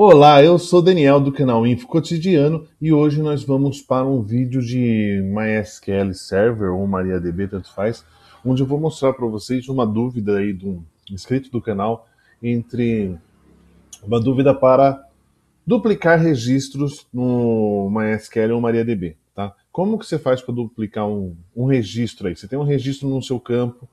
Olá, eu sou Daniel do canal Info Cotidiano e hoje nós vamos para um vídeo de MySQL Server ou MariaDB, tanto faz, onde eu vou mostrar para vocês uma dúvida aí do inscrito do canal entre uma dúvida para duplicar registros no MySQL ou MariaDB, tá? Como que você faz para duplicar um, um registro aí? Você tem um registro no seu campo,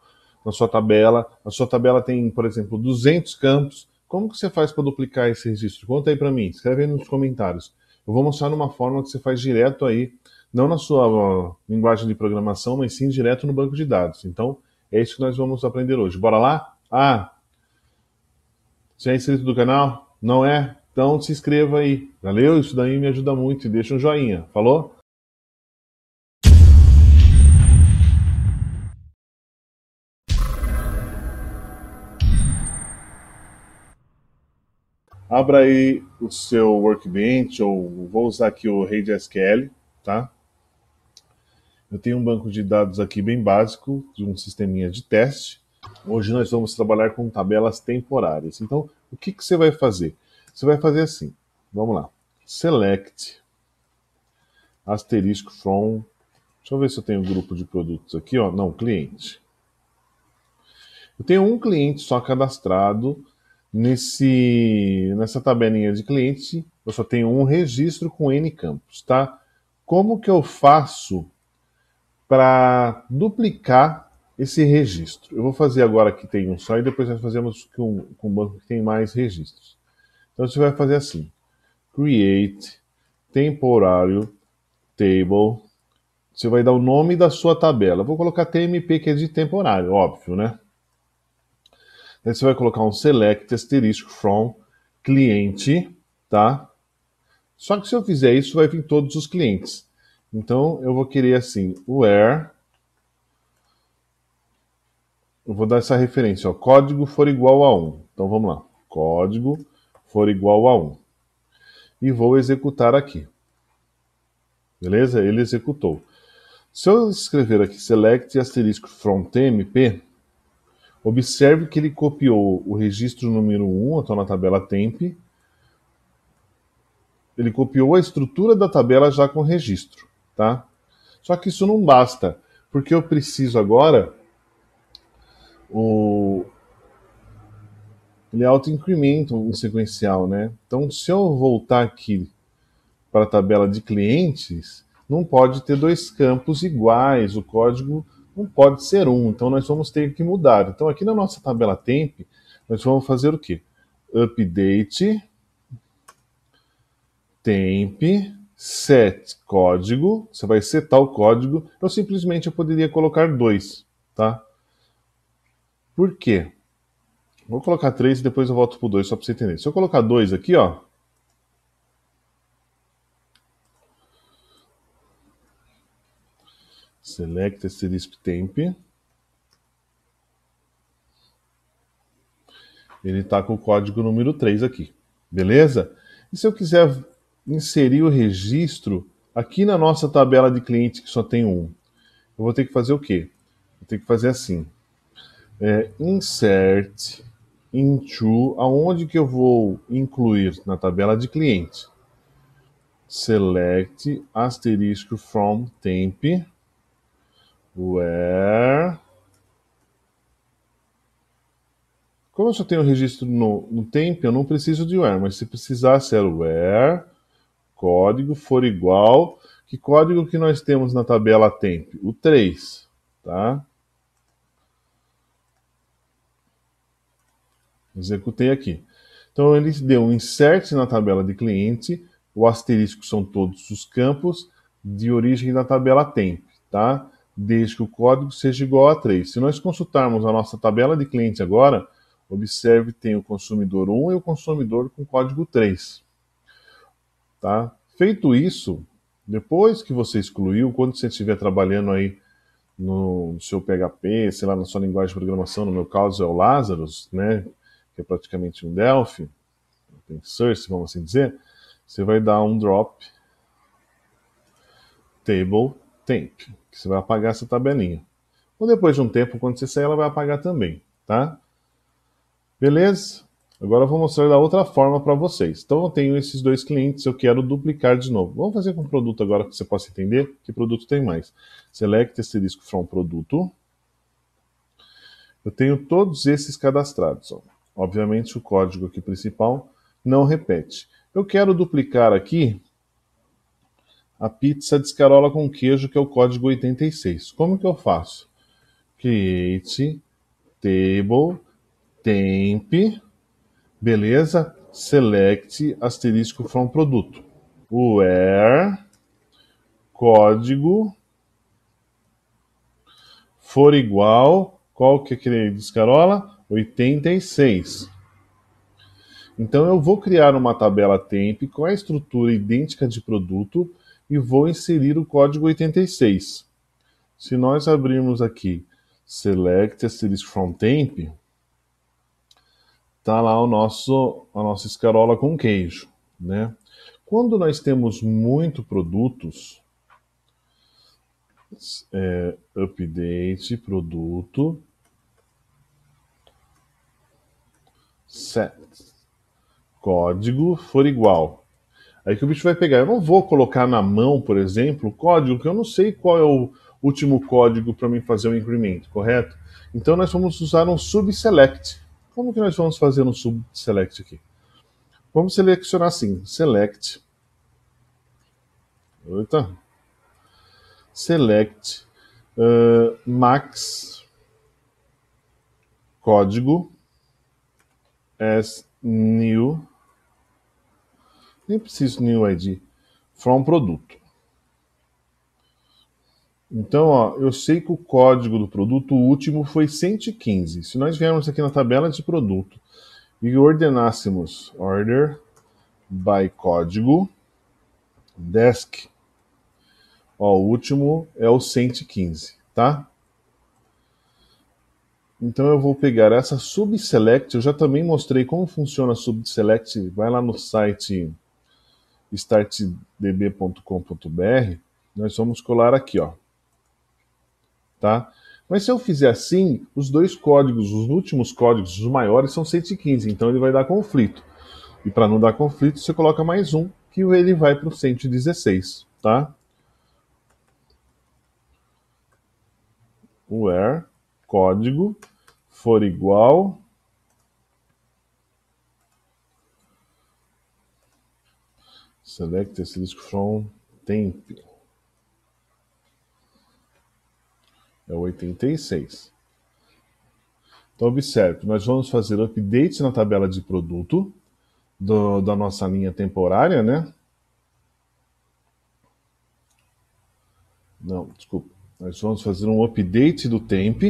na sua tabela, a sua tabela tem, por exemplo, 200 campos, como que você faz para duplicar esse registro? Conta aí para mim, escreve aí nos comentários. Eu vou mostrar uma forma que você faz direto aí, não na sua ó, linguagem de programação, mas sim direto no banco de dados. Então, é isso que nós vamos aprender hoje. Bora lá? Ah, você é inscrito do canal? Não é? Então se inscreva aí. Valeu, isso daí me ajuda muito e deixa um joinha. Falou? Abra aí o seu workbench, ou vou usar aqui o SQL, tá? Eu tenho um banco de dados aqui bem básico, de um sisteminha de teste. Hoje nós vamos trabalhar com tabelas temporárias. Então, o que, que você vai fazer? Você vai fazer assim, vamos lá. Select asterisco from... Deixa eu ver se eu tenho um grupo de produtos aqui, ó. Não, cliente. Eu tenho um cliente só cadastrado Nesse, nessa tabelinha de cliente, eu só tenho um registro com N campos, tá? Como que eu faço para duplicar esse registro? Eu vou fazer agora que tem um só e depois nós fazemos com, com um banco que tem mais registros. Então você vai fazer assim: create temporário table. Você vai dar o nome da sua tabela. vou colocar TMP que é de temporário, óbvio, né? Aí você vai colocar um select asterisco from cliente, tá? Só que se eu fizer isso, vai vir todos os clientes. Então, eu vou querer assim, where... Eu vou dar essa referência, ó, código for igual a 1. Então, vamos lá. Código for igual a 1. E vou executar aqui. Beleza? Ele executou. Se eu escrever aqui select asterisco from tmp, Observe que ele copiou o registro número 1, então na tabela temp. Ele copiou a estrutura da tabela já com registro, tá? Só que isso não basta, porque eu preciso agora o ele auto incremento o sequencial, né? Então, se eu voltar aqui para a tabela de clientes, não pode ter dois campos iguais, o código não pode ser um, então nós vamos ter que mudar. Então aqui na nossa tabela temp, nós vamos fazer o quê? Update temp set código, você vai setar o código, eu simplesmente eu poderia colocar dois, tá? Por quê? Vou colocar três e depois eu volto pro dois só para você entender. Se eu colocar dois aqui, ó, Select esse temp. Ele está com o código número 3 aqui, beleza? E se eu quiser inserir o registro aqui na nossa tabela de cliente que só tem um, eu vou ter que fazer o quê? Vou ter que fazer assim. É, insert into, aonde que eu vou incluir na tabela de cliente? Select asterisco from temp where. Como eu só tenho o registro no, no temp, eu não preciso de where, mas se precisasse era where código for igual. Que código que nós temos na tabela temp? O 3, tá? Executei aqui. Então ele deu um insert na tabela de cliente, o asterisco são todos os campos de origem da tabela temp, tá? desde que o código seja igual a 3. Se nós consultarmos a nossa tabela de clientes agora, observe tem o consumidor 1 e o consumidor com código 3. Tá? Feito isso, depois que você excluiu, quando você estiver trabalhando aí no seu PHP, sei lá, na sua linguagem de programação, no meu caso é o Lazarus, né, que é praticamente um Delphi, um source, vamos assim dizer, você vai dar um drop table tem. que você vai apagar essa tabelinha. Ou depois de um tempo, quando você sair, ela vai apagar também, tá? Beleza? Agora eu vou mostrar da outra forma para vocês. Então eu tenho esses dois clientes, eu quero duplicar de novo. Vamos fazer com produto agora que você possa entender que produto tem mais. Select esse disco from produto. Eu tenho todos esses cadastrados. Ó. Obviamente o código aqui principal não repete. Eu quero duplicar aqui a pizza descarola com queijo, que é o código 86. Como que eu faço? Create table temp, beleza? Select asterisco from produto. Where código for igual, qual que é aquele descarola? 86. Então eu vou criar uma tabela temp com a estrutura idêntica de produto e vou inserir o código 86. Se nós abrirmos aqui select asterisk from temp, tá lá o nosso, a nossa escarola com queijo, né? Quando nós temos muito produtos, é, update produto set código for igual Aí que o bicho vai pegar. Eu não vou colocar na mão, por exemplo, código que eu não sei qual é o último código para mim fazer o um correto? Então nós vamos usar um subselect. Como que nós vamos fazer um subselect aqui? Vamos selecionar assim, select. Eita. Select uh, max código as new nem preciso nenhum ID, from produto. Então, ó, eu sei que o código do produto último foi 115. Se nós viermos aqui na tabela de produto e ordenássemos order by código desk, ó, o último é o 115, tá? Então eu vou pegar essa subselect, eu já também mostrei como funciona a subselect, vai lá no site startdb.com.br, nós vamos colar aqui, ó. Tá? Mas se eu fizer assim, os dois códigos, os últimos códigos, os maiores, são 115, então ele vai dar conflito. E para não dar conflito, você coloca mais um, que ele vai para o 116, tá? Where, código, for igual Select this list from temp. É o 86. Então, observe, nós vamos fazer update na tabela de produto do, da nossa linha temporária, né? Não, desculpa. Nós vamos fazer um update do temp,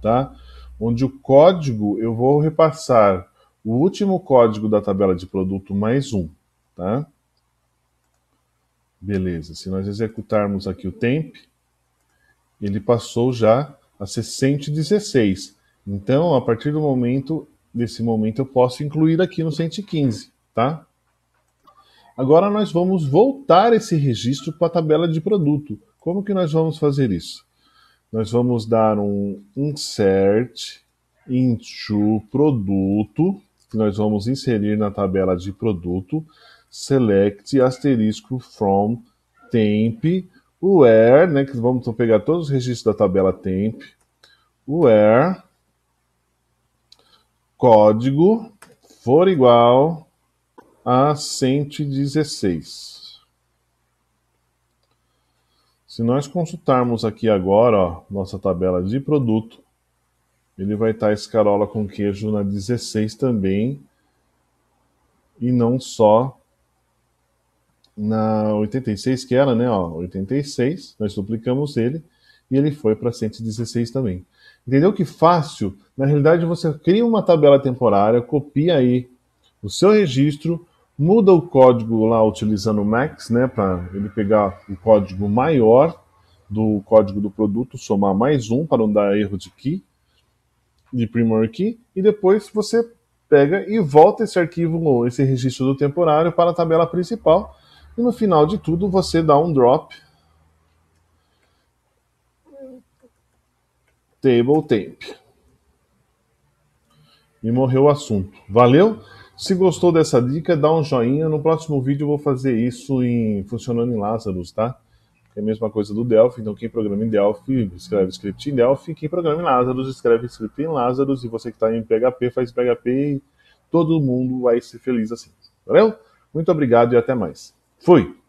tá? Onde o código, eu vou repassar o último código da tabela de produto mais um. Tá? Beleza, se nós executarmos aqui o temp, ele passou já a 116. Então, a partir do momento, desse momento, eu posso incluir aqui no 115, tá? Agora nós vamos voltar esse registro para a tabela de produto. Como que nós vamos fazer isso? Nós vamos dar um insert into produto, que nós vamos inserir na tabela de produto select asterisco from temp where, né, que vamos pegar todos os registros da tabela temp, where código for igual a 116. Se nós consultarmos aqui agora, ó, nossa tabela de produto, ele vai estar escarola com queijo na 16 também, e não só na 86, que era, né, ó, 86, nós duplicamos ele, e ele foi para 116 também. Entendeu que fácil? Na realidade, você cria uma tabela temporária, copia aí o seu registro, muda o código lá utilizando o max, né, para ele pegar o código maior do código do produto, somar mais um para não dar erro de key, de primary key, e depois você pega e volta esse arquivo, esse registro do temporário para a tabela principal e no final de tudo, você dá um drop table tape. E morreu o assunto. Valeu? Se gostou dessa dica, dá um joinha. No próximo vídeo eu vou fazer isso em funcionando em Lazarus, tá? É a mesma coisa do Delphi, então quem programa em Delphi escreve script em Delphi, quem programa em Lazarus escreve script em Lazarus, e você que está em PHP faz PHP e todo mundo vai ser feliz assim. Valeu? Muito obrigado e até mais. Fui!